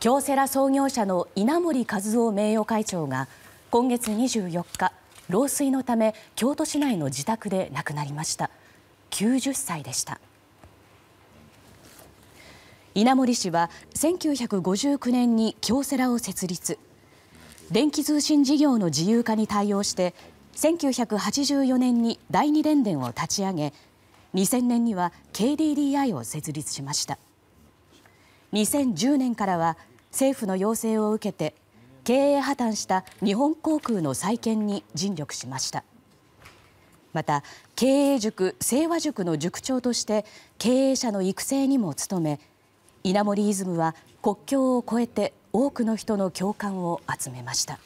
京セラ創業者の稲盛和夫名誉会長が今月24日老衰のため京都市内の自宅で亡くなりました90歳でした稲盛氏は1959年に京セラを設立電気通信事業の自由化に対応して1984年に第二電電を立ち上げ2000年には KDDI を設立しました2010年からは政府の要請を受けて経営破綻した日本航空の再建に尽力しました。また、経営塾清和塾の塾長として経営者の育成にも努め稲盛イズムは国境を越えて多くの人の共感を集めました。